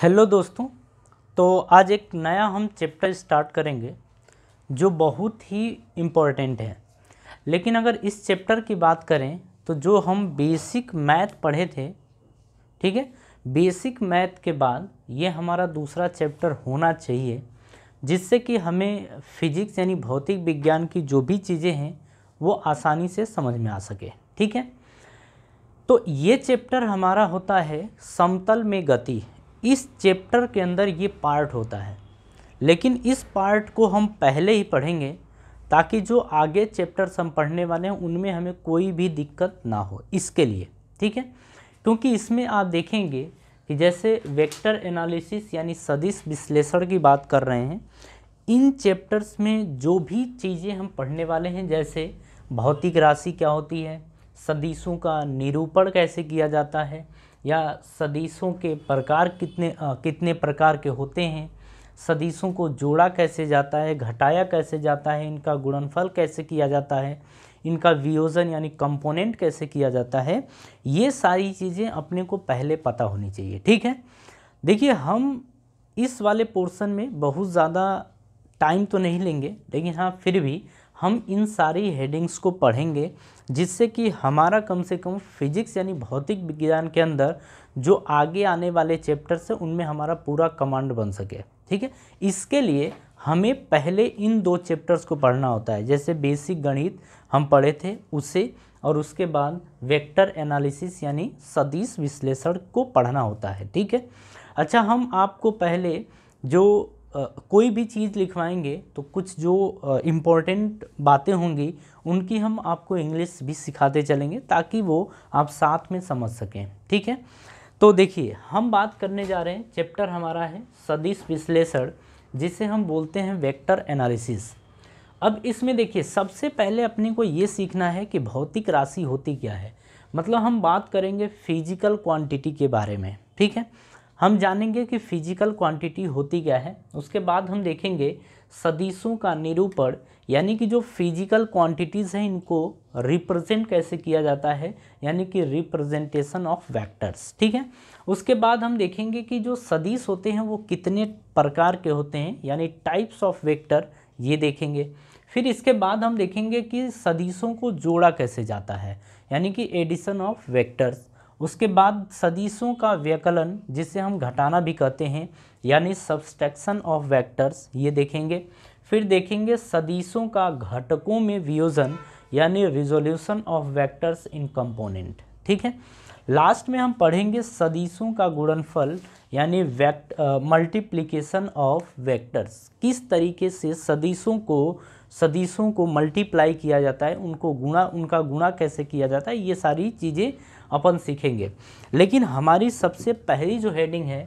hello दोस्तों तो आज एक नया हम चैप्टर स्टार्ट करेंगे जो बहुत ही इम्पोर्टेंट है लेकिन अगर इस चैप्टर की बात करें तो जो हम बेसिक मैथ पढ़े थे ठीक है बेसिक मैथ के बाद ये हमारा दूसरा चैप्टर होना चाहिए जिससे कि हमें फिजिक्स यानी भौतिक विज्ञान की जो भी चीज़ें हैं वो आसानी से समझ में आ सके ठीक है तो ये चैप्टर हमारा होता है समतल में गति इस चैप्टर के अंदर ये पार्ट होता है लेकिन इस पार्ट को हम पहले ही पढ़ेंगे ताकि जो आगे चैप्टर्स हम पढ़ने वाले हैं उनमें हमें कोई भी दिक्कत ना हो इसके लिए ठीक है क्योंकि इसमें आप देखेंगे कि जैसे वेक्टर एनालिसिस यानी सदिश विश्लेषण की बात कर रहे हैं इन चैप्टर्स में जो भी चीज़ें हम पढ़ने वाले हैं जैसे भौतिक राशि क्या होती है सदिशों का निरूपण कैसे किया जाता है या सदीसों के प्रकार कितने आ, कितने प्रकार के होते हैं सदीसों को जोड़ा कैसे जाता है घटाया कैसे जाता है इनका गुणनफल कैसे किया जाता है इनका वियोजन यानी कंपोनेंट कैसे किया जाता है ये सारी चीज़ें अपने को पहले पता होनी चाहिए ठीक है देखिए हम इस वाले पोर्शन में बहुत ज़्यादा टाइम तो नहीं लेंगे लेकिन हाँ फिर भी हम इन सारी हेडिंग्स को पढ़ेंगे जिससे कि हमारा कम से कम फिजिक्स यानी भौतिक विज्ञान के अंदर जो आगे आने वाले चैप्टर से उनमें हमारा पूरा कमांड बन सके ठीक है इसके लिए हमें पहले इन दो चैप्टर्स को पढ़ना होता है जैसे बेसिक गणित हम पढ़े थे उसे और उसके बाद वेक्टर एनालिसिस यानी सदिश विश्लेषण को पढ़ना होता है ठीक है अच्छा हम आपको पहले जो कोई भी चीज़ लिखवाएंगे तो कुछ जो इम्पोर्टेंट बातें होंगी उनकी हम आपको इंग्लिश भी सिखाते चलेंगे ताकि वो आप साथ में समझ सकें ठीक है तो देखिए हम बात करने जा रहे हैं चैप्टर हमारा है सदिश विश्लेषण जिसे हम बोलते हैं वेक्टर एनालिसिस अब इसमें देखिए सबसे पहले अपने को ये सीखना है कि भौतिक राशि होती क्या है मतलब हम बात करेंगे फिजिकल क्वांटिटी के बारे में ठीक है हम जानेंगे कि फिजिकल क्वांटिटी होती क्या है उसके बाद हम देखेंगे सदिशों का निरूपण यानी कि जो फिजिकल क्वांटिटीज़ हैं इनको रिप्रेजेंट कैसे किया जाता है यानी कि रिप्रेजेंटेशन ऑफ वेक्टर्स ठीक है उसके बाद हम देखेंगे कि जो सदिश होते हैं वो कितने प्रकार के होते हैं यानी टाइप्स ऑफ वेक्टर ये देखेंगे फिर इसके बाद हम देखेंगे कि सदिशों को जोड़ा कैसे जाता है यानी कि एडिशन ऑफ वेक्टर्स उसके बाद सदिशों का व्यकलन जिसे हम घटाना भी कहते हैं यानी सब्सट्रैक्शन ऑफ वेक्टर्स ये देखेंगे फिर देखेंगे सदिशों का घटकों में वियोजन यानी resolution of vectors in component ठीक है लास्ट में हम पढ़ेंगे सदिशों का गुणनफल यानी वैक्ट मल्टीप्लीकेशन ऑफ वेक्टर्स किस तरीके से सदिशों को सदिशों को मल्टीप्लाई किया जाता है उनको गुणा उनका गुणा कैसे किया जाता है ये सारी चीज़ें अपन सीखेंगे लेकिन हमारी सबसे पहली जो हेडिंग है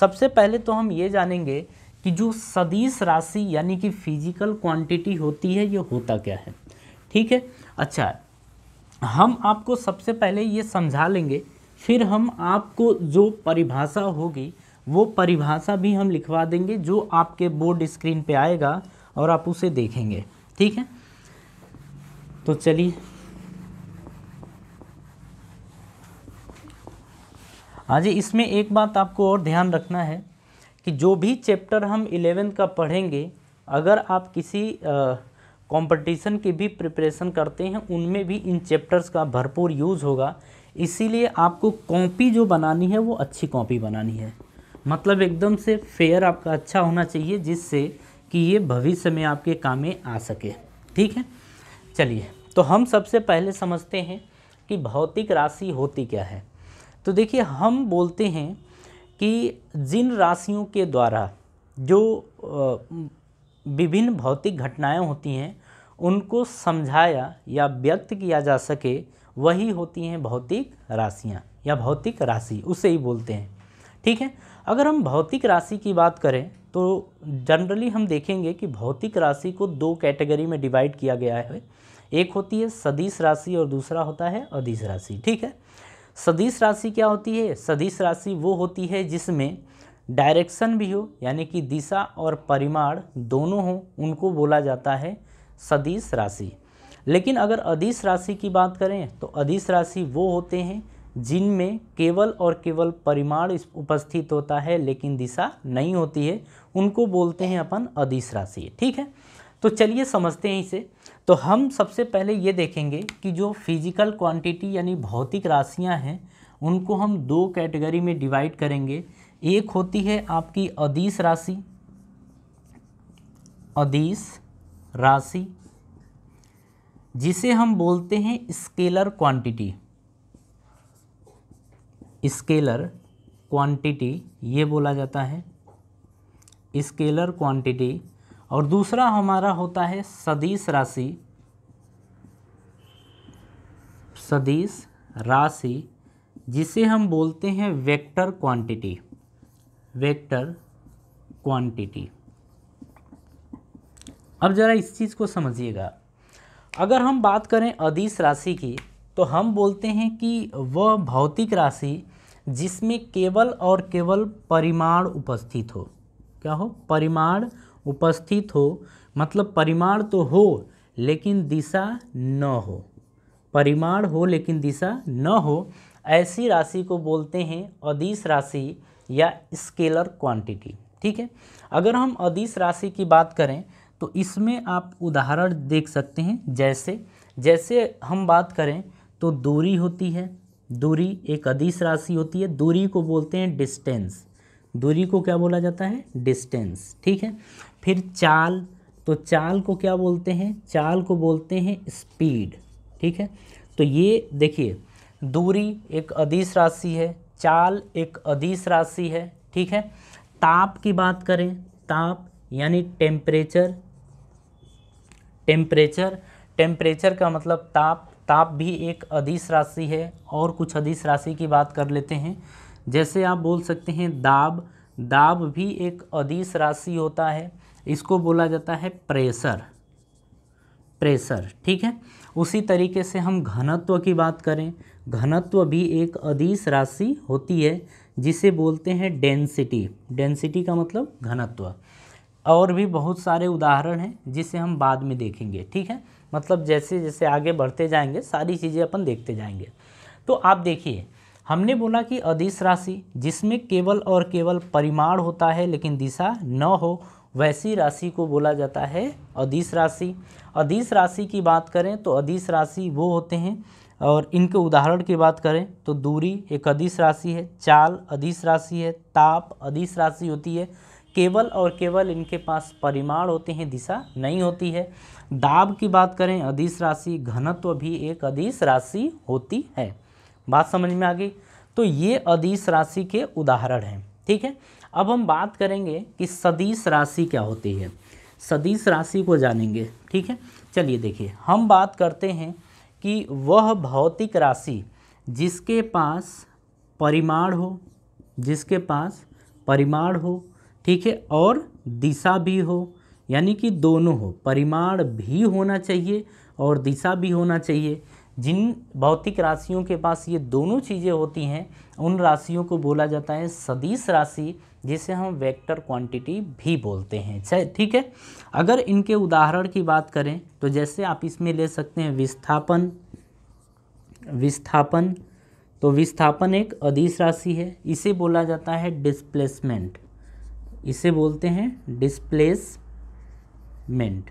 सबसे पहले तो हम ये जानेंगे कि जो सदीश राशि यानी कि फिजिकल क्वांटिटी होती है ये होता क्या है ठीक है अच्छा हम आपको सबसे पहले ये समझा लेंगे फिर हम आपको जो परिभाषा होगी वो परिभाषा भी हम लिखवा देंगे जो आपके बोर्ड स्क्रीन पे आएगा और आप उसे देखेंगे ठीक है तो चलिए हाँ जी इसमें एक बात आपको और ध्यान रखना है कि जो भी चैप्टर हम इलेवेंथ का पढ़ेंगे अगर आप किसी कंपटीशन की भी प्रिपरेशन करते हैं उनमें भी इन चैप्टर्स का भरपूर यूज़ होगा इसीलिए आपको कॉपी जो बनानी है वो अच्छी कॉपी बनानी है मतलब एकदम से फेयर आपका अच्छा होना चाहिए जिससे कि ये भविष्य में आपके काम में आ सके ठीक है चलिए तो हम सबसे पहले समझते हैं कि भौतिक राशि होती क्या है तो देखिए हम बोलते हैं कि जिन राशियों के द्वारा जो विभिन्न भौतिक घटनाएं होती हैं उनको समझाया या व्यक्त किया जा सके वही होती हैं भौतिक राशियाँ या भौतिक राशि उसे ही बोलते हैं ठीक है अगर हम भौतिक राशि की बात करें तो जनरली हम देखेंगे कि भौतिक राशि को दो कैटेगरी में डिवाइड किया गया है एक होती है सदीश राशि और दूसरा होता है अधिस राशि ठीक है सदीश राशि क्या होती है सदीश राशि वो होती है जिसमें डायरेक्शन भी हो यानी कि दिशा और परिमाण दोनों हो उनको बोला जाता है सदीश राशि लेकिन अगर अदिश राशि की बात करें तो अदिश राशि वो होते हैं जिनमें केवल और केवल परिमाण उपस्थित होता है लेकिन दिशा नहीं होती है उनको बोलते हैं अपन अदिश राशि ठीक है तो चलिए समझते हैं इसे तो हम सबसे पहले ये देखेंगे कि जो फिज़िकल क्वांटिटी यानी भौतिक राशियां हैं उनको हम दो कैटेगरी में डिवाइड करेंगे एक होती है आपकी अदीस राशि अदीस राशि जिसे हम बोलते हैं स्केलर क्वांटिटी स्केलर क्वांटिटी ये बोला जाता है स्केलर क्वांटिटी और दूसरा हमारा होता है सदीश राशि सदीश राशि जिसे हम बोलते हैं वेक्टर क्वांटिटी वेक्टर क्वांटिटी अब ज़रा इस चीज़ को समझिएगा अगर हम बात करें अदिश राशि की तो हम बोलते हैं कि वह भौतिक राशि जिसमें केवल और केवल परिमाण उपस्थित हो क्या हो परिमाण उपस्थित हो मतलब परिमाण तो हो लेकिन दिशा न हो परिमाण हो लेकिन दिशा न हो ऐसी राशि को बोलते हैं अदिश राशि या स्केलर क्वांटिटी ठीक है अगर हम अदिश राशि की बात करें तो इसमें आप उदाहरण देख सकते हैं जैसे जैसे हम बात करें तो दूरी होती है दूरी एक अदिश राशि होती है दूरी को बोलते हैं डिस्टेंस दूरी को क्या बोला जाता है डिस्टेंस ठीक है फिर चाल तो चाल को क्या बोलते हैं चाल को बोलते हैं स्पीड ठीक है तो ये देखिए दूरी एक अधिस राशि है चाल एक अधिस राशि है ठीक है ताप की बात करें ताप यानी टेम्परेचर टेम्परेचर टेम्परेचर का मतलब ताप ताप भी एक अधिस राशि है और कुछ अधिस राशि की बात कर लेते हैं जैसे आप बोल सकते हैं दाब दाब भी एक अधिस राशि होता है इसको बोला जाता है प्रेशर प्रेशर ठीक है उसी तरीके से हम घनत्व की बात करें घनत्व भी एक अधिस राशि होती है जिसे बोलते हैं डेंसिटी डेंसिटी का मतलब घनत्व और भी बहुत सारे उदाहरण हैं जिसे हम बाद में देखेंगे ठीक है मतलब जैसे जैसे आगे बढ़ते जाएंगे सारी चीज़ें अपन देखते जाएंगे तो आप देखिए हमने बोला कि अधिस राशि जिसमें केवल और केवल परिमाण होता है लेकिन दिशा न हो वैसी राशि को बोला जाता है अधीश राशि अधीश राशि की बात करें तो अधीश राशि वो होते हैं और इनके उदाहरण की बात करें तो दूरी एक अधीश राशि है चाल अधीश राशि है ताप अधीश राशि होती है केवल और केवल इनके पास परिमाण होते हैं दिशा नहीं होती है दाब की बात करें अधीश राशि घनत्व भी एक अधीश राशि होती है बात समझ में आ गई तो ये अधीश राशि के उदाहरण हैं ठीक है अब हम बात करेंगे कि सदीश राशि क्या होती है सदीश राशि को जानेंगे ठीक है चलिए देखिए हम बात करते हैं कि वह भौतिक राशि जिसके पास परिमाण हो जिसके पास परिमाण हो ठीक है और दिशा भी हो यानी कि दोनों हो परिमाण भी होना चाहिए और दिशा भी होना चाहिए जिन भौतिक राशियों के पास ये दोनों चीज़ें होती हैं उन राशियों को बोला जाता है सदीश राशि जिसे हम वेक्टर क्वांटिटी भी बोलते हैं अच्छा, ठीक है अगर इनके उदाहरण की बात करें तो जैसे आप इसमें ले सकते हैं विस्थापन विस्थापन तो विस्थापन एक अधिस राशि है इसे बोला जाता है डिस्प्लेसमेंट इसे बोलते हैं डिस्प्लेसमेंट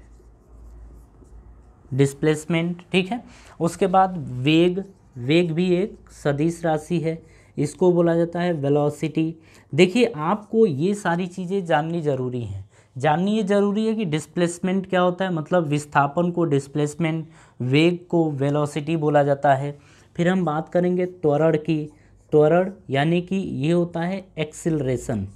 डिस्प्लेसमेंट ठीक है उसके बाद वेग वेग भी एक सदिश राशि है इसको बोला जाता है वेलोसिटी देखिए आपको ये सारी चीज़ें जाननी ज़रूरी हैं जाननी ये ज़रूरी है कि डिस्प्लेसमेंट क्या होता है मतलब विस्थापन को डिस्प्लेसमेंट वेग को वेलोसिटी बोला जाता है फिर हम बात करेंगे त्वरण की त्वरण यानी कि ये होता है एक्सिलरेशन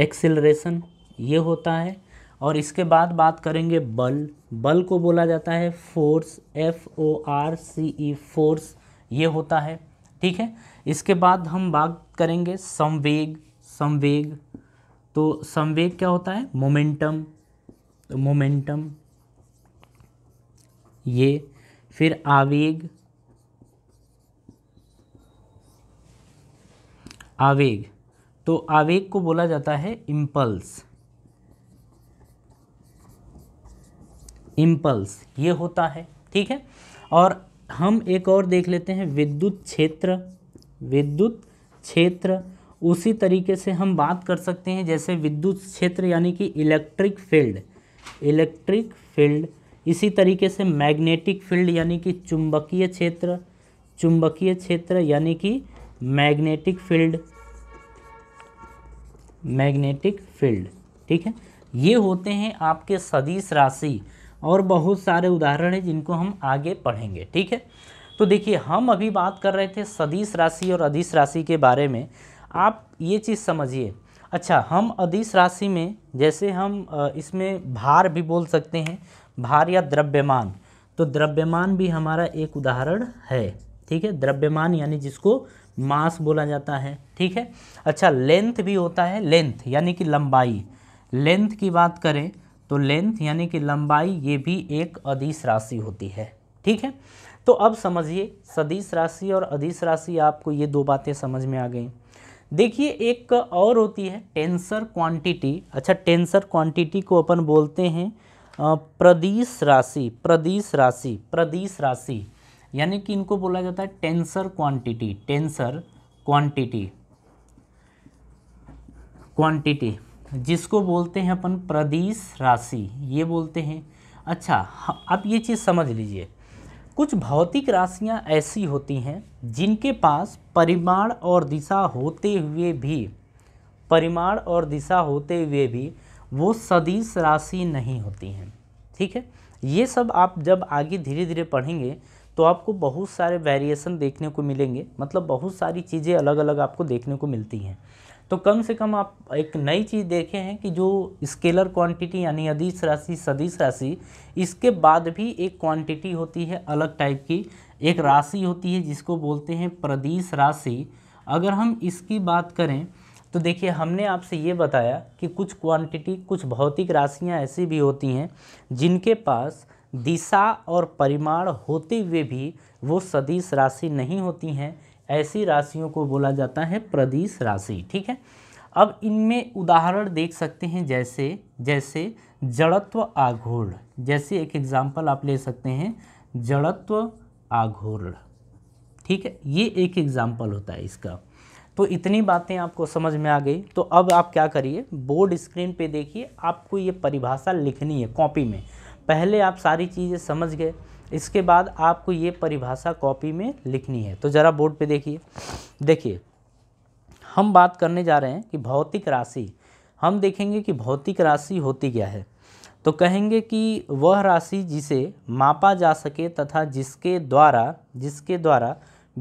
एक्सिलरेशन ये होता है और इसके बाद बात करेंगे बल बल को बोला जाता है force F O R C E force ये होता है ठीक है इसके बाद हम बात करेंगे संवेग संवेग तो संवेग क्या होता है मोमेंटम तो मोमेंटम ये फिर आवेग आवेग तो आवेग को बोला जाता है इम्पल्स इम्पल्स ये होता है ठीक है और हम एक और देख लेते हैं विद्युत क्षेत्र विद्युत क्षेत्र उसी तरीके से हम बात कर सकते हैं जैसे विद्युत क्षेत्र यानी कि इलेक्ट्रिक फील्ड इलेक्ट्रिक फील्ड इसी तरीके से मैग्नेटिक फील्ड यानी कि चुंबकीय क्षेत्र चुंबकीय क्षेत्र यानी कि मैग्नेटिक फील्ड मैग्नेटिक फील्ड ठीक है ये होते हैं आपके सदिश राशि और बहुत सारे उदाहरण हैं जिनको हम आगे पढ़ेंगे ठीक है तो देखिए हम अभी बात कर रहे थे सदीश राशि और अधिस राशि के बारे में आप ये चीज़ समझिए अच्छा हम अधिस राशि में जैसे हम इसमें भार भी बोल सकते हैं भार या द्रव्यमान तो द्रव्यमान भी हमारा एक उदाहरण है ठीक है द्रव्यमान यानी जिसको मास बोला जाता है ठीक है अच्छा लेंथ भी होता है लेंथ यानी कि लंबाई लेंथ की बात करें तो लेंथ यानी कि लंबाई ये भी एक अधिस राशि होती है ठीक है तो अब समझिए सदिश राशि और अधिस राशि आपको ये दो बातें समझ में आ गई देखिए एक और होती है टेंसर क्वांटिटी अच्छा टेंसर क्वांटिटी को अपन बोलते हैं प्रदिश राशि प्रदिश राशि प्रदिश राशि यानी कि इनको बोला जाता है tensor quantity tensor quantity quantity जिसको बोलते हैं अपन प्रदेश राशि ये बोलते हैं अच्छा आप ये चीज़ समझ लीजिए कुछ भौतिक राशियाँ ऐसी होती हैं जिनके पास परिमाण और दिशा होते हुए भी परिमाण और दिशा होते हुए भी वो सदिश राशि नहीं होती हैं ठीक है ये सब आप जब आगे धीरे धीरे पढ़ेंगे तो आपको बहुत सारे वेरिएशन देखने को मिलेंगे मतलब बहुत सारी चीज़ें अलग अलग आपको देखने को मिलती हैं तो कम से कम आप एक नई चीज़ देखे हैं कि जो स्केलर क्वांटिटी यानी अदिश राशि सदिश राशि इसके बाद भी एक क्वांटिटी होती है अलग टाइप की एक राशि होती है जिसको बोलते हैं प्रदिश राशि अगर हम इसकी बात करें तो देखिए हमने आपसे ये बताया कि कुछ क्वांटिटी कुछ भौतिक राशियाँ ऐसी भी होती हैं जिनके पास दिशा और परिमाण होते हुए भी वो सदिश राशि नहीं होती हैं ऐसी राशियों को बोला जाता है प्रदेश राशि ठीक है अब इनमें उदाहरण देख सकते हैं जैसे जैसे जड़त्व आघूर्ण जैसे एक एग्जाम्पल आप ले सकते हैं जड़त्व आघूर्ण ठीक है ये एक एग्जाम्पल होता है इसका तो इतनी बातें आपको समझ में आ गई तो अब आप क्या करिए बोर्ड स्क्रीन पे देखिए आपको ये परिभाषा लिखनी है कॉपी में पहले आप सारी चीज़ें समझ गए इसके बाद आपको ये परिभाषा कॉपी में लिखनी है तो ज़रा बोर्ड पे देखिए देखिए हम बात करने जा रहे हैं कि भौतिक राशि हम देखेंगे कि भौतिक राशि होती क्या है तो कहेंगे कि वह राशि जिसे मापा जा सके तथा जिसके द्वारा जिसके द्वारा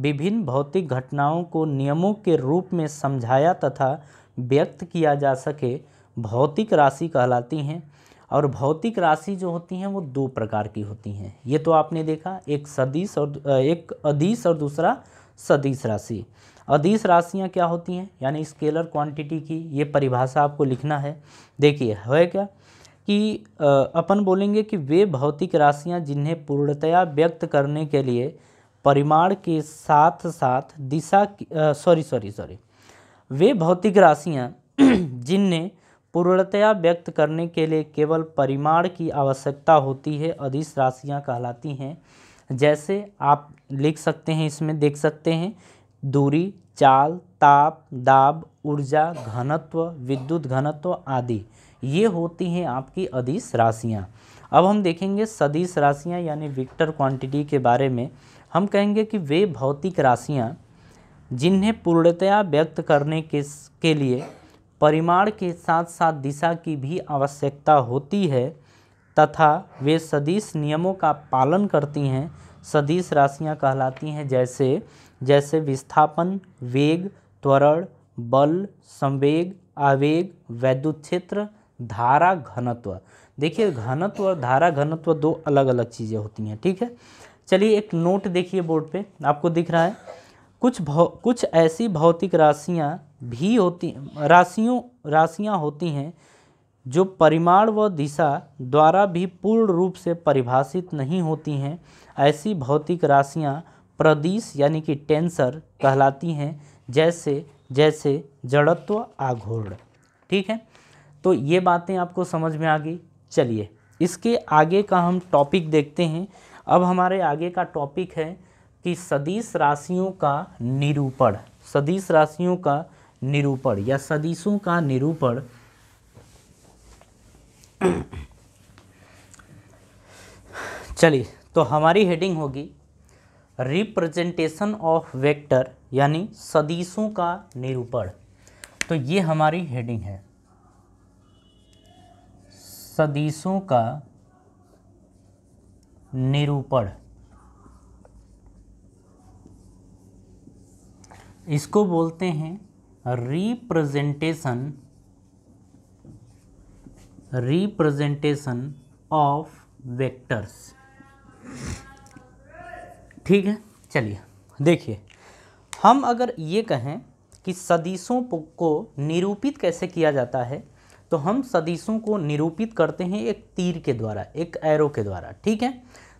विभिन्न भौतिक घटनाओं को नियमों के रूप में समझाया तथा व्यक्त किया जा सके भौतिक राशि कहलाती हैं और भौतिक राशि जो होती हैं वो दो प्रकार की होती हैं ये तो आपने देखा एक सदिश और एक अधीश और दूसरा सदिश राशि अधीश राशियाँ क्या होती हैं यानी स्केलर क्वांटिटी की ये परिभाषा आपको लिखना है देखिए है क्या कि अपन बोलेंगे कि वे भौतिक राशियाँ जिन्हें पूर्णतया व्यक्त करने के लिए परिमाण के साथ साथ दिशा सॉरी सॉरी सॉरी वे भौतिक राशियाँ जिन्हें पूर्णतया व्यक्त करने के लिए केवल परिमाण की आवश्यकता होती है अधिस राशियाँ कहलाती हैं जैसे आप लिख सकते हैं इसमें देख सकते हैं दूरी चाल ताप दाब ऊर्जा घनत्व विद्युत घनत्व आदि ये होती हैं आपकी अधिस राशियाँ अब हम देखेंगे सदिश राशियाँ यानी विक्टर क्वांटिटी के बारे में हम कहेंगे कि वे भौतिक राशियाँ जिन्हें पूर्णतया व्यक्त करने के, के लिए परिमाण के साथ साथ दिशा की भी आवश्यकता होती है तथा वे सदिश नियमों का पालन करती हैं सदिश राशियां कहलाती हैं जैसे जैसे विस्थापन वेग त्वरण बल संवेग आवेग वैद्युत क्षेत्र धारा घनत्व देखिए घनत्व और धारा घनत्व दो अलग अलग चीज़ें होती हैं ठीक है चलिए एक नोट देखिए बोर्ड पे आपको दिख रहा है कुछ भौ कुछ ऐसी भौतिक राशियाँ भी होती राशियों राशियाँ होती हैं जो परिमाण व दिशा द्वारा भी पूर्ण रूप से परिभाषित नहीं होती हैं ऐसी भौतिक राशियाँ प्रदीश यानी कि टेंसर कहलाती हैं जैसे जैसे जड़त्व आघूर्ण ठीक है तो ये बातें आपको समझ में आ गई चलिए इसके आगे का हम टॉपिक देखते हैं अब हमारे आगे का टॉपिक है कि सदीश राशियों का निरूपण सदीश राशियों का निरूपण या सदिशों का निरूपण चलिए तो हमारी हेडिंग होगी रिप्रेजेंटेशन ऑफ वेक्टर यानी सदिशों का निरूपण तो ये हमारी हेडिंग है सदिशों का निरूपण इसको बोलते हैं रिप्रेजेंटेशन रिप्रेजेंटेशन ऑफ वेक्टर्स ठीक है चलिए देखिए हम अगर ये कहें कि सदिशों को निरूपित कैसे किया जाता है तो हम सदिशों को निरूपित करते हैं एक तीर के द्वारा एक एरो के द्वारा ठीक है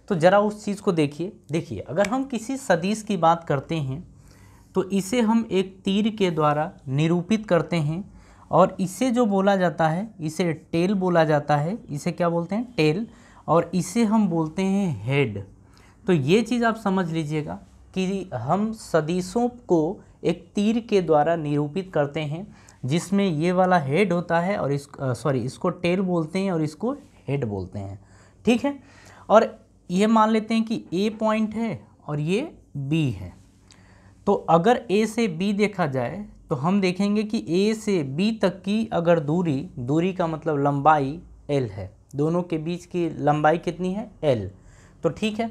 तो ज़रा उस चीज़ को देखिए देखिए अगर हम किसी सदिश की बात करते हैं तो इसे हम एक तीर के द्वारा निरूपित करते हैं और इसे जो बोला जाता है इसे टेल बोला जाता है इसे क्या बोलते हैं टेल और इसे हम बोलते हैं हेड तो ये चीज़ आप समझ लीजिएगा कि हम सदिशों को एक तीर के द्वारा निरूपित करते हैं जिसमें ये वाला हेड होता है और इस सॉरी इसको टेल बोलते हैं और इसको हेड बोलते हैं ठीक है और ये मान लेते हैं कि ए पॉइंट है और ये बी है तो अगर ए से बी देखा जाए तो हम देखेंगे कि ए से बी तक की अगर दूरी दूरी का मतलब लंबाई एल है दोनों के बीच की लंबाई कितनी है एल तो ठीक है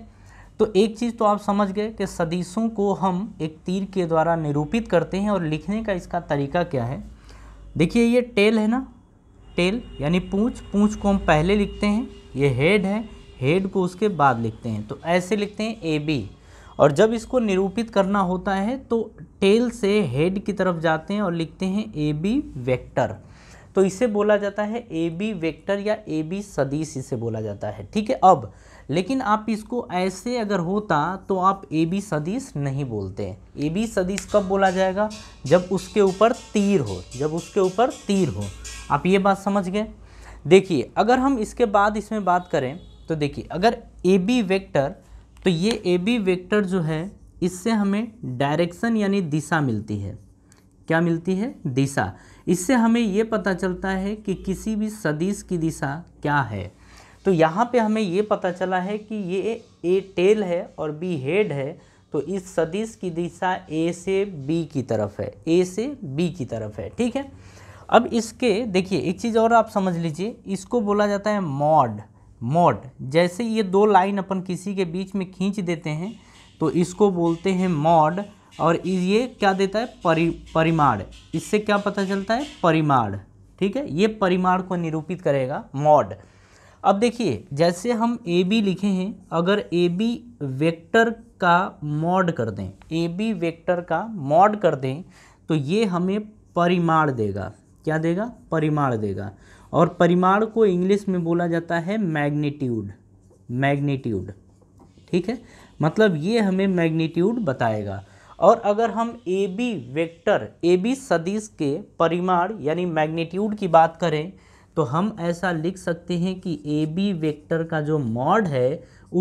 तो एक चीज़ तो आप समझ गए कि सदिशों को हम एक तीर के द्वारा निरूपित करते हैं और लिखने का इसका तरीका क्या है देखिए ये टेल है ना टेल यानी पूँछ पूँछ को हम पहले लिखते हैं ये हेड है हेड को उसके बाद लिखते हैं तो ऐसे लिखते हैं ए बी और जब इसको निरूपित करना होता है तो टेल से हेड की तरफ जाते हैं और लिखते हैं ए बी वेक्टर तो इसे बोला जाता है ए बी वेक्टर या ए बी सदीश इसे बोला जाता है ठीक है अब लेकिन आप इसको ऐसे अगर होता तो आप ए बी सदीश नहीं बोलते ए बी सदीश कब बोला जाएगा जब उसके ऊपर तीर हो जब उसके ऊपर तीर हो आप ये बात समझ गए देखिए अगर हम इसके बाद इसमें बात करें तो देखिए अगर ए बी वेक्टर तो ये ए बी वेक्टर जो है इससे हमें डायरेक्शन यानी दिशा मिलती है क्या मिलती है दिशा इससे हमें ये पता चलता है कि किसी भी सदिश की दिशा क्या है तो यहाँ पे हमें ये पता चला है कि ये ए टेल है और बी हेड है तो इस सदिश की दिशा ए से बी की तरफ है ए से बी की तरफ है ठीक है अब इसके देखिए एक चीज़ और आप समझ लीजिए इसको बोला जाता है मॉड मॉड जैसे ये दो लाइन अपन किसी के बीच में खींच देते हैं तो इसको बोलते हैं मॉड और ये क्या देता है परि परिमाण इससे क्या पता चलता है परिमाण ठीक है ये परिमाण को निरूपित करेगा मॉड अब देखिए जैसे हम ए बी लिखे हैं अगर ए बी वेक्टर का मॉड कर दें ए बी वेक्टर का मॉड कर दें तो ये हमें परिमाण देगा क्या देगा परिमाण देगा और परिमाण को इंग्लिश में बोला जाता है मैग्नीट्यूड मैग्नीट्यूड ठीक है मतलब ये हमें मैग्नीट्यूड बताएगा और अगर हम A B vector A B सदिश के परिमाण यानी मैग्नीट्यूड की बात करें तो हम ऐसा लिख सकते हैं कि ए बी वेक्टर का जो मॉड है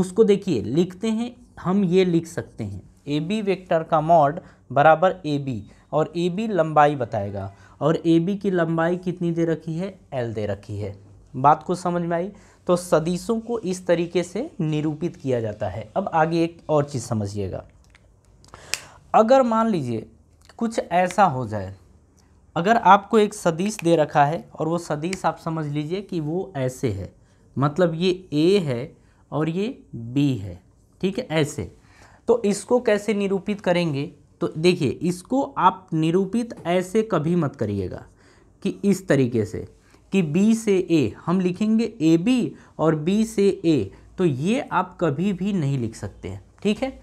उसको देखिए लिखते हैं हम ये लिख सकते हैं ए बी वेक्टर का मॉड बराबर ए बी और ए बी लंबाई बताएगा और ए बी की लंबाई कितनी दे रखी है एल दे रखी है बात को समझ में आई तो सदिशों को इस तरीके से निरूपित किया जाता है अब आगे एक और चीज़ समझिएगा अगर मान लीजिए कुछ ऐसा हो जाए अगर आपको एक सदिश दे रखा है और वो सदिश आप समझ लीजिए कि वो ऐसे है मतलब ये ए है और ये बी है ठीक है ऐसे तो इसको कैसे निरूपित करेंगे तो देखिए इसको आप निरूपित ऐसे कभी मत करिएगा कि इस तरीके से कि बी से ए हम लिखेंगे ए बी और बी से ए तो ये आप कभी भी नहीं लिख सकते हैं ठीक है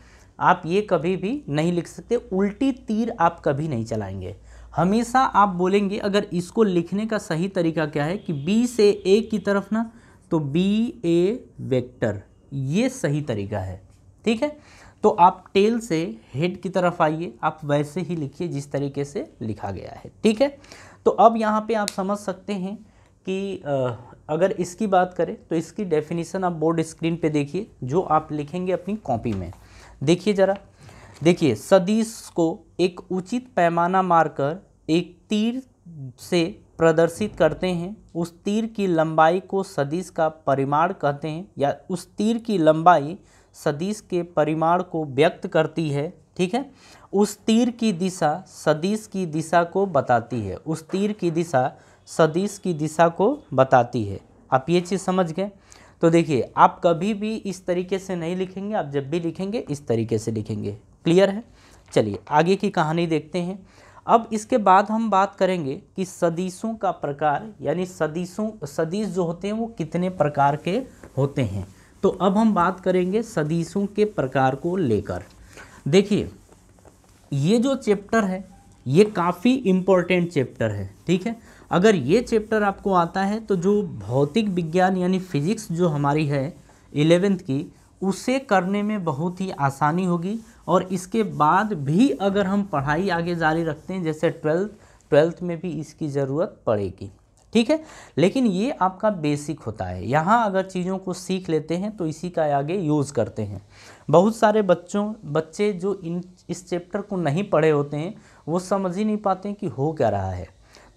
आप ये कभी भी नहीं लिख सकते उल्टी तीर आप कभी नहीं चलाएंगे हमेशा आप बोलेंगे अगर इसको लिखने का सही तरीका क्या है कि बी से ए की तरफ ना तो बी ए वेक्टर ये सही तरीका है ठीक है तो आप टेल से हेड की तरफ आइए आप वैसे ही लिखिए जिस तरीके से लिखा गया है ठीक है तो अब यहाँ पे आप समझ सकते हैं कि अगर इसकी बात करें तो इसकी डेफिनेशन आप बोर्ड स्क्रीन पे देखिए जो आप लिखेंगे अपनी कॉपी में देखिए ज़रा देखिए सदीश को एक उचित पैमाना मारकर एक तीर से प्रदर्शित करते हैं उस तीर की लंबाई को सदीश का परिमाण कहते हैं या उस तीर की लंबाई सदिश के परिमाण को व्यक्त करती है ठीक है उस तीर की दिशा सदिश की दिशा को बताती है उस तीर की दिशा सदिश की दिशा को बताती है आप ये चीज़ समझ गए तो देखिए आप कभी भी इस तरीके से नहीं लिखेंगे आप जब भी लिखेंगे इस तरीके से लिखेंगे क्लियर है चलिए आगे की कहानी देखते हैं अब इसके बाद हम बात करेंगे कि सदिशों का प्रकार यानी सदिशों सदिश जो होते हैं वो कितने प्रकार के होते हैं तो अब हम बात करेंगे सदीसों के प्रकार को लेकर देखिए ये जो चैप्टर है ये काफ़ी इम्पोर्टेंट चैप्टर है ठीक है अगर ये चैप्टर आपको आता है तो जो भौतिक विज्ञान यानी फिजिक्स जो हमारी है इलेवेंथ की उसे करने में बहुत ही आसानी होगी और इसके बाद भी अगर हम पढ़ाई आगे जारी रखते हैं जैसे ट्वेल्थ ट्वेल्थ में भी इसकी ज़रूरत पड़ेगी ठीक है लेकिन ये आपका बेसिक होता है यहाँ अगर चीज़ों को सीख लेते हैं तो इसी का आगे यूज़ करते हैं बहुत सारे बच्चों बच्चे जो इन इस चैप्टर को नहीं पढ़े होते हैं वो समझ ही नहीं पाते कि हो क्या रहा है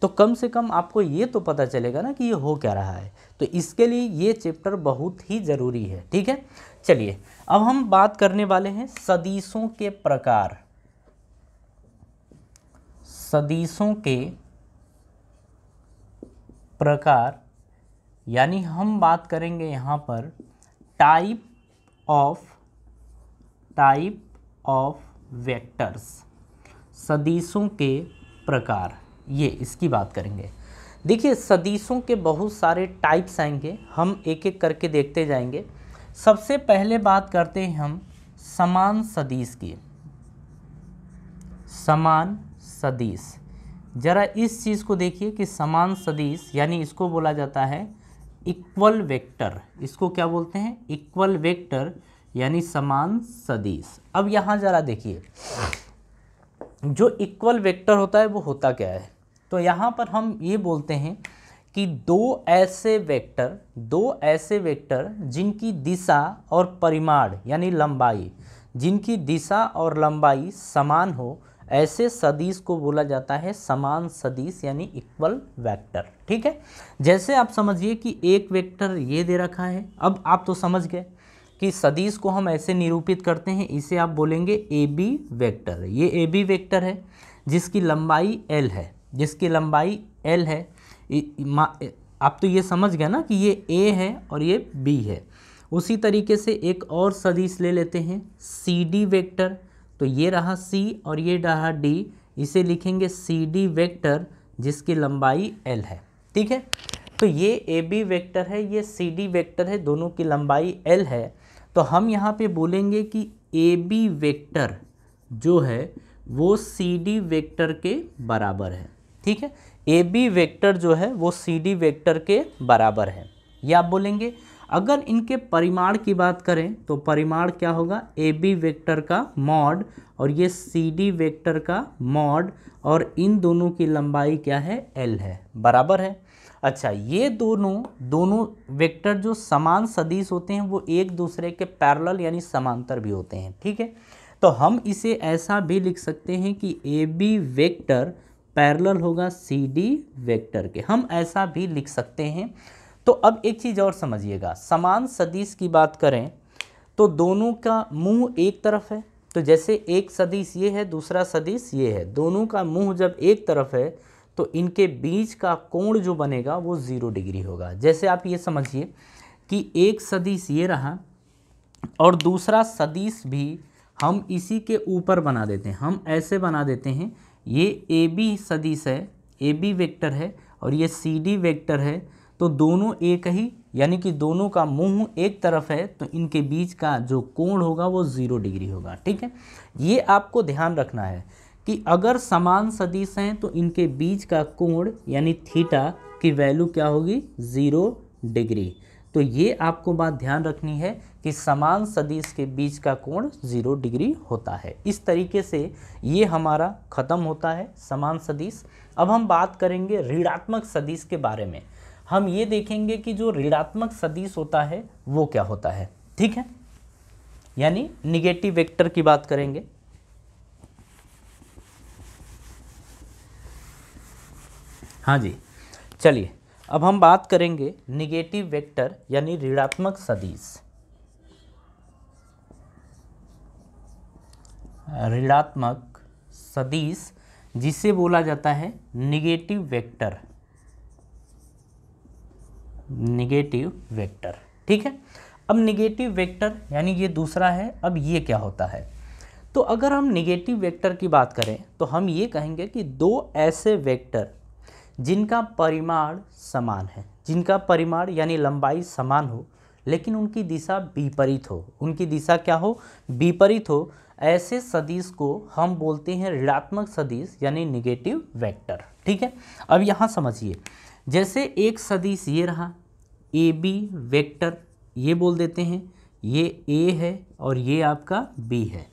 तो कम से कम आपको ये तो पता चलेगा ना कि ये हो क्या रहा है तो इसके लिए ये चैप्टर बहुत ही ज़रूरी है ठीक है चलिए अब हम बात करने वाले हैं सदीसों के प्रकार सदीसों के प्रकार यानी हम बात करेंगे यहाँ पर type of type of vectors सदिशों के प्रकार ये इसकी बात करेंगे देखिए सदिशों के बहुत सारे टाइप्स आएंगे हम एक एक करके देखते जाएंगे सबसे पहले बात करते हैं हम समान सदिश की समान सदिश जरा इस चीज़ को देखिए कि समान सदिश यानी इसको बोला जाता है इक्वल वेक्टर इसको क्या बोलते हैं इक्वल वेक्टर यानी समान सदिश अब यहाँ ज़रा देखिए जो इक्वल वेक्टर होता है वो होता क्या है तो यहाँ पर हम ये बोलते हैं कि दो ऐसे वेक्टर दो ऐसे वेक्टर जिनकी दिशा और परिमाण यानी लंबाई जिनकी दिशा और लंबाई समान हो ऐसे सदीश को बोला जाता है समान सदीश यानी इक्वल वेक्टर ठीक है जैसे आप समझिए कि एक वेक्टर ये दे रखा है अब आप तो समझ गए कि सदीश को हम ऐसे निरूपित करते हैं इसे आप बोलेंगे ए बी वेक्टर ये ए बी वेक्टर है जिसकी लंबाई एल है जिसकी लंबाई एल है आप तो ये समझ गए ना कि ये ए है और ये बी है उसी तरीके से एक और सदीश ले लेते हैं सी डी वेक्टर तो ये रहा सी और ये रहा डी इसे लिखेंगे सी डी वेक्टर जिसकी लंबाई एल है ठीक है तो ये ए बी वैक्टर है ये सी डी वैक्टर है दोनों की लंबाई एल है तो हम यहाँ पे बोलेंगे कि ए बी वेक्टर जो है वो सी डी वेक्टर के बराबर है ठीक है ए बी वेक्टर जो है वो सी डी वेक्टर के बराबर है या आप बोलेंगे अगर इनके परिमाण की बात करें तो परिमाण क्या होगा ए बी वेक्टर का मॉड और ये सी डी वेक्टर का मॉड और इन दोनों की लंबाई क्या है एल है बराबर है अच्छा ये दोनों दोनों वेक्टर जो समान सदिश होते हैं वो एक दूसरे के पैरेलल यानी समांतर भी होते हैं ठीक है तो हम इसे ऐसा भी लिख सकते हैं कि ए बी वेक्टर पैरेलल होगा सी डी वेक्टर के हम ऐसा भी लिख सकते हैं तो अब एक चीज़ और समझिएगा समान सदिश की बात करें तो दोनों का मुंह एक तरफ है तो जैसे एक सदिश ये है दूसरा सदिश ये है दोनों का मुंह जब एक तरफ है तो इनके बीच का कोण जो बनेगा वो ज़ीरो डिग्री होगा जैसे आप ये समझिए कि एक सदिश ये रहा और दूसरा सदिश भी हम इसी के ऊपर बना देते हैं हम ऐसे बना देते हैं ये ए बी सदिश है ए बी वेक्टर है और ये सी डी वेक्टर है तो दोनों एक ही यानी कि दोनों का मुंह एक तरफ है तो इनके बीच का जो कोण होगा वो ज़ीरो डिग्री होगा ठीक है ये आपको ध्यान रखना है कि अगर समान सदिश हैं तो इनके बीच का कोण यानी थीटा की वैल्यू क्या होगी ज़ीरो डिग्री तो ये आपको बात ध्यान रखनी है कि समान सदिश के बीच का कोण ज़ीरो डिग्री होता है इस तरीके से ये हमारा ख़त्म होता है समान सदिश अब हम बात करेंगे ऋणात्मक सदिश के बारे में हम ये देखेंगे कि जो ऋणात्मक सदिश होता है वो क्या होता है ठीक है यानी निगेटिव वेक्टर की बात करेंगे हाँ जी चलिए अब हम बात करेंगे निगेटिव वेक्टर यानी ऋणात्मक सदिश ऋणात्मक सदिश जिसे बोला जाता है निगेटिव वेक्टर निगेटिव वेक्टर ठीक है अब निगेटिव वेक्टर यानी ये दूसरा है अब ये क्या होता है तो अगर हम निगेटिव वेक्टर की बात करें तो हम ये कहेंगे कि दो ऐसे वेक्टर जिनका परिमाण समान है जिनका परिमाण यानी लंबाई समान हो लेकिन उनकी दिशा विपरीत हो उनकी दिशा क्या हो विपरीत हो ऐसे सदिश को हम बोलते हैं ऋणात्मक सदिश यानी निगेटिव वेक्टर ठीक है अब यहाँ समझिए जैसे एक सदिश ये रहा ए बी वेक्टर ये बोल देते हैं ये ए है और ये आपका बी है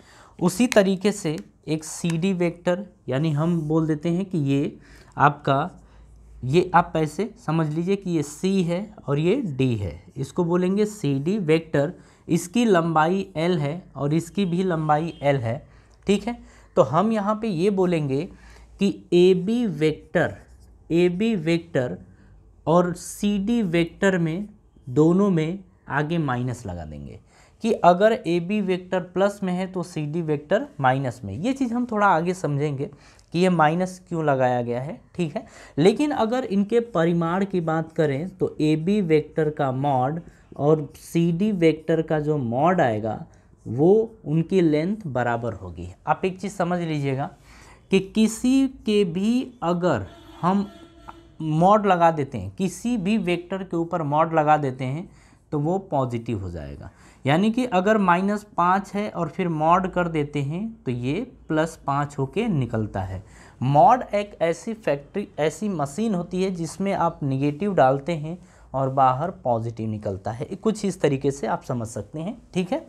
उसी तरीके से एक सी डी वेक्टर यानी हम बोल देते हैं कि ये आपका ये आप ऐसे समझ लीजिए कि ये सी है और ये डी है इसको बोलेंगे सी डी वेक्टर इसकी लंबाई एल है और इसकी भी लंबाई एल है ठीक है तो हम यहाँ पे ये बोलेंगे कि A B vector A B vector और सी डी वेक्टर में दोनों में आगे माइनस लगा देंगे कि अगर ए बी वेक्टर प्लस में है तो सी डी वेक्टर माइनस में ये चीज़ हम थोड़ा आगे समझेंगे कि ये माइनस क्यों लगाया गया है ठीक है लेकिन अगर इनके परिमाण की बात करें तो ए बी वेक्टर का मॉड और सी डी वेक्टर का जो मॉड आएगा वो उनकी लेंथ बराबर होगी आप एक चीज़ समझ लीजिएगा कि किसी के भी अगर हम मॉड लगा देते हैं किसी भी वेक्टर के ऊपर मॉड लगा देते हैं तो वो पॉजिटिव हो जाएगा यानी कि अगर माइनस पाँच है और फिर मॉड कर देते हैं तो ये प्लस पाँच के निकलता है मॉड एक ऐसी फैक्ट्री ऐसी मशीन होती है जिसमें आप निगेटिव डालते हैं और बाहर पॉजिटिव निकलता है कुछ इस तरीके से आप समझ सकते हैं ठीक है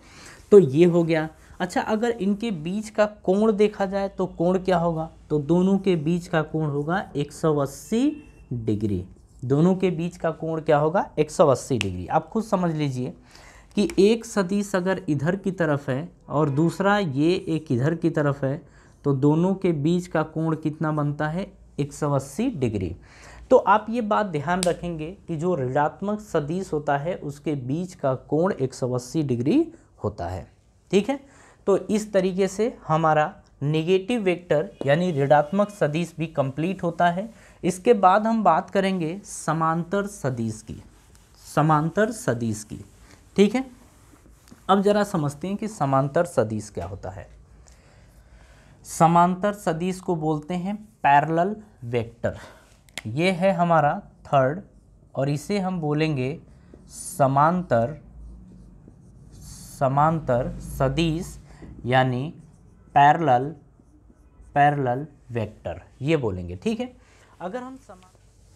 तो ये हो गया अच्छा अगर इनके बीच का कोण देखा जाए तो कोण क्या होगा तो दोनों के बीच का कोण होगा 180 डिग्री दोनों के बीच का कोण क्या होगा 180 डिग्री आप खुद समझ लीजिए कि एक सदिश अगर इधर की तरफ है और दूसरा ये एक इधर की तरफ है तो दोनों के बीच का कोण कितना बनता है 180 डिग्री तो आप ये बात ध्यान रखेंगे कि जो ऋणात्मक सदिश होता है उसके बीच का कोण 180 डिग्री होता है ठीक है तो इस तरीके से हमारा निगेटिव वेक्टर यानी ऋणात्मक सदिश भी कंप्लीट होता है इसके बाद हम बात करेंगे समांतर सदीश की समांतर सदीश की ठीक है अब जरा समझते हैं कि समांतर सदीश क्या होता है समांतर सदीश को बोलते हैं पैरेलल वेक्टर ये है हमारा थर्ड और इसे हम बोलेंगे समांतर समांतर सदीश यानी पैरेलल पैरेलल वेक्टर ये बोलेंगे ठीक है अगर हम समाज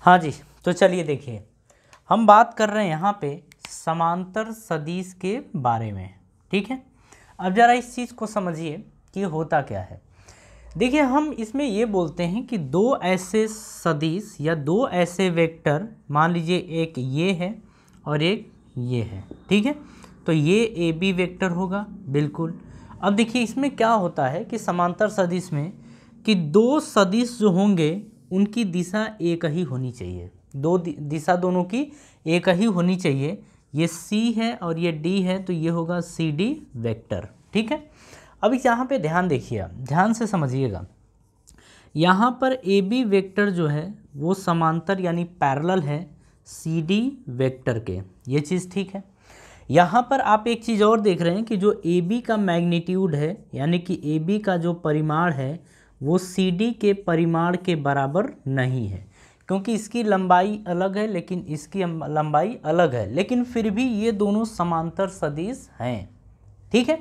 हाँ जी तो चलिए देखिए हम बात कर रहे हैं यहाँ पे समांतर सदीश के बारे में ठीक है अब ज़रा इस चीज़ को समझिए कि होता क्या है देखिए हम इसमें ये बोलते हैं कि दो ऐसे सदीश या दो ऐसे वेक्टर मान लीजिए एक ये है और एक ये है ठीक है तो ये ए बी वेक्टर होगा बिल्कुल अब देखिए इसमें क्या होता है कि समांतर सदिश में कि दो सदिश जो होंगे उनकी दिशा एक ही होनी चाहिए दो दिशा दोनों की एक ही होनी चाहिए ये सी है और ये डी है तो ये होगा सी डी वैक्टर ठीक है अब यहाँ पे ध्यान देखिए ध्यान से समझिएगा यहाँ पर ए बी वेक्टर जो है वो समांतर यानी पैरल है सी डी वेक्टर के ये चीज़ ठीक है यहाँ पर आप एक चीज़ और देख रहे हैं कि जो ए बी का मैग्नीट्यूड है यानी कि ए बी का जो परिमाण है वो सी डी के परिमाण के बराबर नहीं है क्योंकि इसकी लंबाई अलग है लेकिन इसकी लंबाई अलग है लेकिन फिर भी ये दोनों समांतर सदिश हैं ठीक है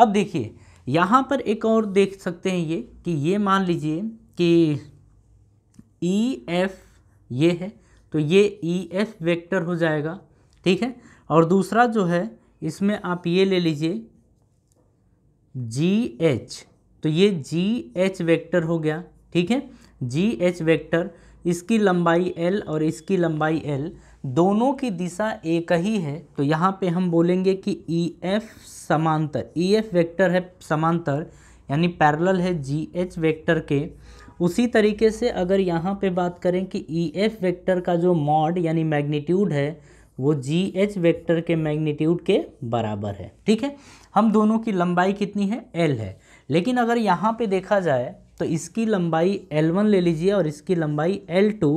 अब देखिए यहाँ पर एक और देख सकते हैं ये कि ये मान लीजिए कि ई e एफ ये है तो ये ई e एफ वेक्टर हो जाएगा ठीक है और दूसरा जो है इसमें आप ये ले लीजिए जी एच तो ये जी एच वेक्टर हो गया ठीक है जी एच वेक्टर इसकी लंबाई एल और इसकी लंबाई एल दोनों की दिशा एक ही है तो यहाँ पे हम बोलेंगे कि ई e एफ समांतर ई एफ वेक्टर है समांतर यानी पैरेलल है जी एच वेक्टर के उसी तरीके से अगर यहाँ पे बात करें कि ई एफ वेक्टर का जो मॉड यानी मैग्नीट्यूड है वो जी एच वेक्टर के मैग्नीट्यूड के बराबर है ठीक है हम दोनों की लंबाई कितनी है एल है लेकिन अगर यहाँ पे देखा जाए तो इसकी लंबाई एल वन ले लीजिए और इसकी लंबाई एल टू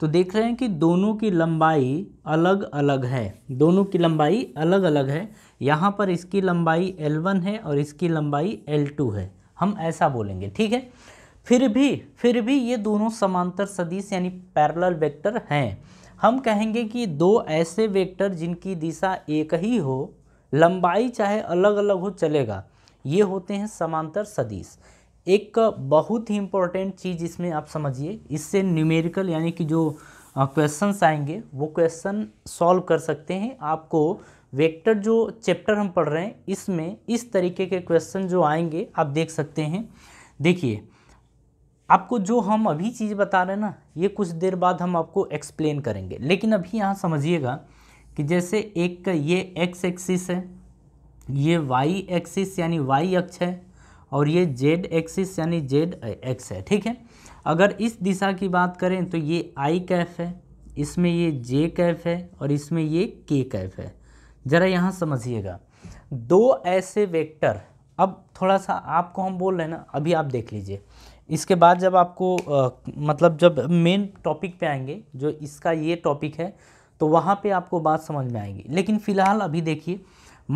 तो देख रहे हैं कि दोनों की लंबाई अलग अलग है दोनों की लंबाई अलग अलग है यहाँ पर इसकी लंबाई वन है और इसकी लंबाई टू है हम ऐसा बोलेंगे ठीक है फिर भी फिर भी ये दोनों समांतर सदिश यानी पैरेलल वेक्टर हैं हम कहेंगे कि दो ऐसे वेक्टर जिनकी दिशा एक ही हो लंबाई चाहे अलग अलग हो चलेगा ये होते हैं समांतर सदिश एक बहुत ही इम्पोर्टेंट चीज़ इसमें आप समझिए इससे न्यूमेरिकल यानी कि जो क्वेश्चंस आएंगे वो क्वेश्चन सॉल्व कर सकते हैं आपको वेक्टर जो चैप्टर हम पढ़ रहे हैं इसमें इस तरीके के क्वेश्चन जो आएंगे आप देख सकते हैं देखिए आपको जो हम अभी चीज़ बता रहे हैं ना ये कुछ देर बाद हम आपको एक्सप्लेन करेंगे लेकिन अभी यहाँ समझिएगा कि जैसे एक ये एक्स एक्सिस है ये वाई एक्सिस यानी वाई अक्ष है और ये जेड एक्सिस यानी जेड एक्स है ठीक है अगर इस दिशा की बात करें तो ये आई कैफ है इसमें ये जे कैफ है और इसमें ये के कैफ है ज़रा यहाँ समझिएगा दो ऐसे वेक्टर अब थोड़ा सा आपको हम बोल रहे हैं ना अभी आप देख लीजिए इसके बाद जब आपको आ, मतलब जब मेन टॉपिक पे आएंगे जो इसका ये टॉपिक है तो वहाँ पे आपको बात समझ में आएगी लेकिन फ़िलहाल अभी देखिए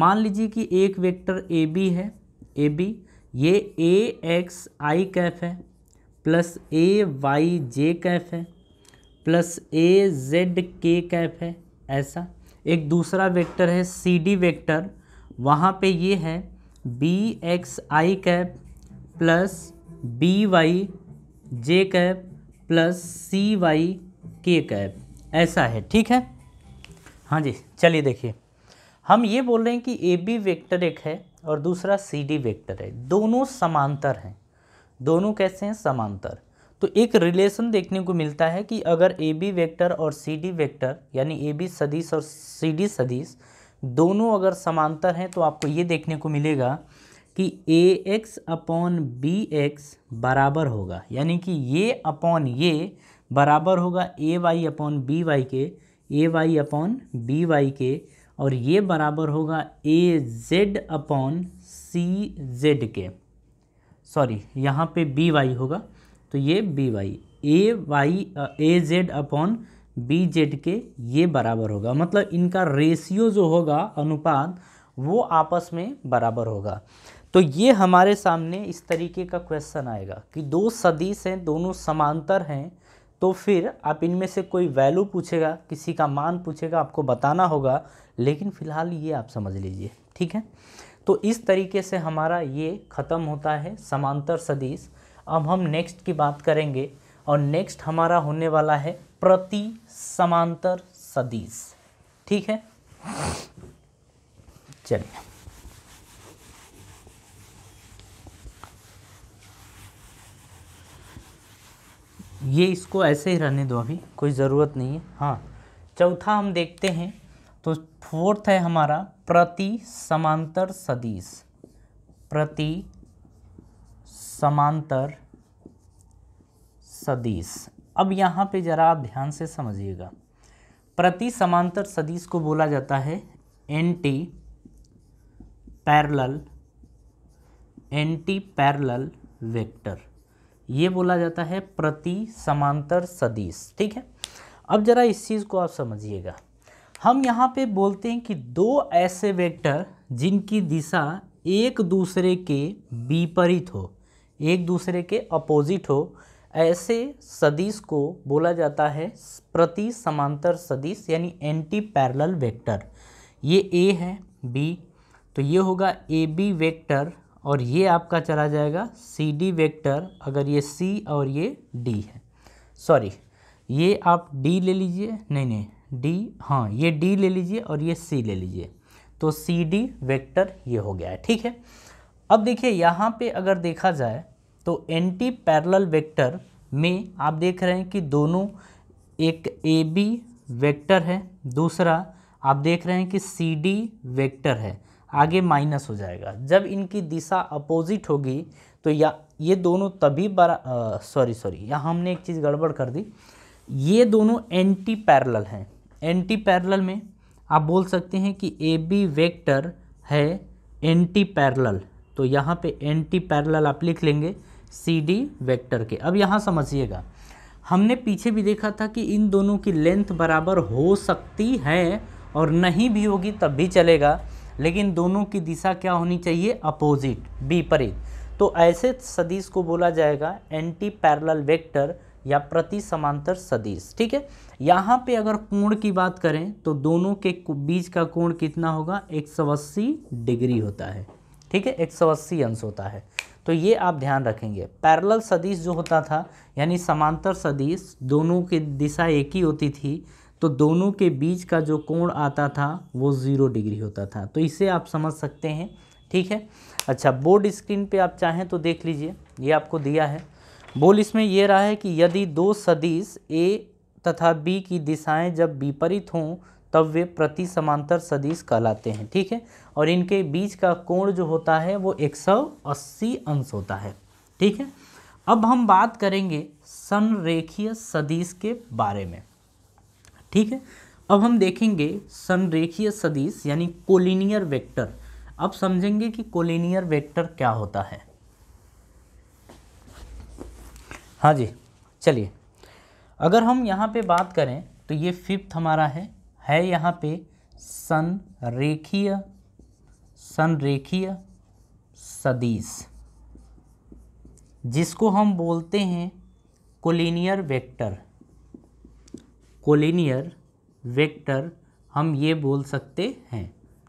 मान लीजिए कि एक वेक्टर ए बी है ए बी ये ए एक्स आई कैफ है plus A Y J cap है प्लस ए जेड के कैफ है ऐसा एक दूसरा वेक्टर है सी डी वेक्टर वहाँ पे ये है B X I cap plus B Y J cap plus C Y K cap ऐसा है ठीक है हाँ जी चलिए देखिए हम ये बोल रहे हैं कि ए बी वेक्टर एक है और दूसरा सी डी वेक्टर है दोनों समांतर हैं दोनों कैसे हैं समांतर तो एक रिलेशन देखने को मिलता है कि अगर ए बी वेक्टर और सी डी वेक्टर यानी ए बी सदीश और सी डी सदीश दोनों अगर समांतर हैं तो आपको ये देखने को मिलेगा कि A X upon B X बराबर होगा यानी कि ये अपॉन ये बराबर होगा A Y upon B Y के A Y upon B Y के और ये बराबर होगा A Z upon C Z के सॉरी यहाँ पे बी वाई होगा तो ये B Y A Y A Z upon B Z के ये बराबर होगा मतलब इनका रेशियो जो होगा अनुपात वो आपस में बराबर होगा तो ये हमारे सामने इस तरीके का क्वेश्चन आएगा कि दो सदिश हैं दोनों समांतर हैं तो फिर आप इनमें से कोई वैल्यू पूछेगा किसी का मान पूछेगा आपको बताना होगा लेकिन फ़िलहाल ये आप समझ लीजिए ठीक है तो इस तरीके से हमारा ये ख़त्म होता है समांतर सदिश अब हम नेक्स्ट की बात करेंगे और नेक्स्ट हमारा होने वाला है प्रति समांतर सदिश ठीक है चलिए ये इसको ऐसे ही रहने दो अभी कोई ज़रूरत नहीं है हाँ चौथा हम देखते हैं तो फोर्थ है हमारा प्रति समांतर सदीश प्रति समांतर सदीश अब यहाँ पे ज़रा आप ध्यान से समझिएगा प्रति समांतर सदीश को बोला जाता है anti parallel anti parallel vector ये बोला जाता है प्रति समांतर सदिश ठीक है अब जरा इस चीज़ को आप समझिएगा हम यहाँ पे बोलते हैं कि दो ऐसे वेक्टर जिनकी दिशा एक दूसरे के विपरीत हो एक दूसरे के अपोजिट हो ऐसे सदिश को बोला जाता है प्रति समांतर सदिश यानी एंटी पैरल वेक्टर ये ए है बी तो ये होगा ए बी वेक्टर और ये आपका चला जाएगा सी डी वेक्टर अगर ये सी और ये डी है सॉरी ये आप डी ले लीजिए नहीं नहीं डी हाँ ये डी ले लीजिए और ये सी ले लीजिए तो सी डी वेक्टर ये हो गया है ठीक है अब देखिए यहाँ पे अगर देखा जाए तो एंटी पैरल वेक्टर में आप देख रहे हैं कि दोनों एक ए बी वेक्टर है दूसरा आप देख रहे हैं कि सी डी वेक्टर है आगे माइनस हो जाएगा जब इनकी दिशा अपोजिट होगी तो या ये दोनों तभी बरा सॉरी सॉरी यहाँ हमने एक चीज़ गड़बड़ कर दी ये दोनों एंटी पैरल हैं एंटी पैरल में आप बोल सकते हैं कि ए बी वेक्टर है एंटी पैरल तो यहाँ पे एंटी पैरल आप लिख लेंगे सी डी वैक्टर के अब यहाँ समझिएगा हमने पीछे भी देखा था कि इन दोनों की लेंथ बराबर हो सकती है और नहीं भी होगी तब भी चलेगा लेकिन दोनों की दिशा क्या होनी चाहिए अपोजिट विपरीत तो ऐसे सदिश को बोला जाएगा एंटी पैरल वेक्टर या प्रति समांतर सदिश ठीक है यहाँ पे अगर कोण की बात करें तो दोनों के बीच का कोण कितना होगा एक डिग्री होता है ठीक है एक अंश होता है तो ये आप ध्यान रखेंगे पैरल सदिश जो होता था यानी समांतर सदिश दोनों की दिशा एक ही होती थी तो दोनों के बीच का जो कोण आता था वो ज़ीरो डिग्री होता था तो इसे आप समझ सकते हैं ठीक है अच्छा बोर्ड स्क्रीन पे आप चाहें तो देख लीजिए ये आपको दिया है बोल इसमें यह रहा है कि यदि दो सदिश ए तथा बी की दिशाएं जब विपरीत हों तब वे प्रति समांतर सदिश कहलाते हैं ठीक है और इनके बीच का कोण जो होता है वो 180 अंश होता है ठीक है अब हम बात करेंगे सनरेखीय सदिश के बारे में ठीक है अब हम देखेंगे संरेखीय सदिश यानी कोलिनियर वेक्टर अब समझेंगे कि कोलिनियर वेक्टर क्या होता है हाँ जी चलिए अगर हम यहाँ पे बात करें तो ये फिफ्थ हमारा है है यहाँ पे संरेखीय संरेखीय सदिश जिसको हम बोलते हैं कोलिनियर वेक्टर कोलिनियर वेक्टर हम ये बोल सकते हैं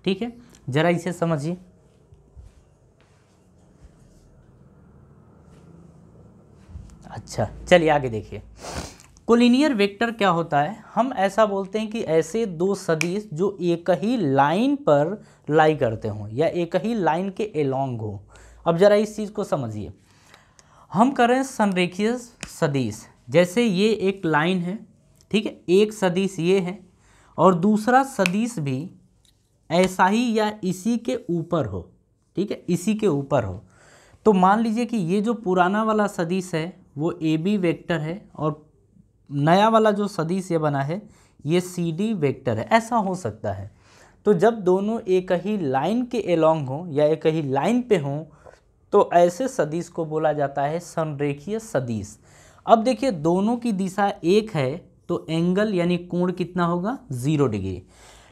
ठीक है ज़रा इसे समझिए अच्छा चलिए आगे देखिए कोलिनियर वेक्टर क्या होता है हम ऐसा बोलते हैं कि ऐसे दो सदिश जो एक ही लाइन पर लाई करते हों या एक ही लाइन के एलोंग हो अब ज़रा इस चीज़ को समझिए हम करें संरेखीय सदिश जैसे ये एक लाइन है ठीक है एक सदिश ये है और दूसरा सदिश भी ऐसा ही या इसी के ऊपर हो ठीक है इसी के ऊपर हो तो मान लीजिए कि ये जो पुराना वाला सदिश है वो ए बी वेक्टर है और नया वाला जो सदिश ये बना है ये सी डी वेक्टर है ऐसा हो सकता है तो जब दोनों एक ही लाइन के एलोंग हों या एक ही लाइन पे हों तो ऐसे सदिश को बोला जाता है संरेखीय सदिश अब देखिए दोनों की दिशा एक है तो एंगल यानी कोण कितना होगा ज़ीरो डिग्री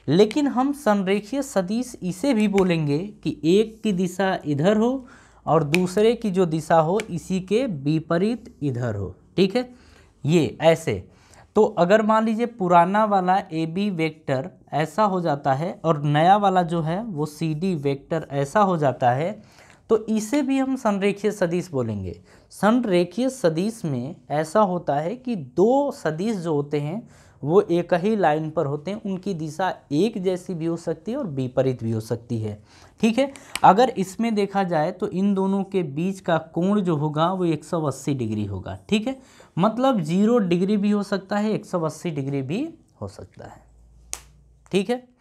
लेकिन हम संरेखीय सदिश इसे भी बोलेंगे कि एक की दिशा इधर हो और दूसरे की जो दिशा हो इसी के विपरीत इधर हो ठीक है ये ऐसे तो अगर मान लीजिए पुराना वाला ए बी वेक्टर ऐसा हो जाता है और नया वाला जो है वो सी डी वेक्टर ऐसा हो जाता है तो इसे भी हम संरेखीय सदिश बोलेंगे संरेखीय सदिश में ऐसा होता है कि दो सदिश जो होते हैं वो एक ही लाइन पर होते हैं उनकी दिशा एक जैसी भी हो सकती है और विपरीत भी हो सकती है ठीक है अगर इसमें देखा जाए तो इन दोनों के बीच का कोण जो होगा वो 180 डिग्री होगा ठीक है मतलब जीरो डिग्री भी हो सकता है 180 डिग्री भी हो सकता है ठीक है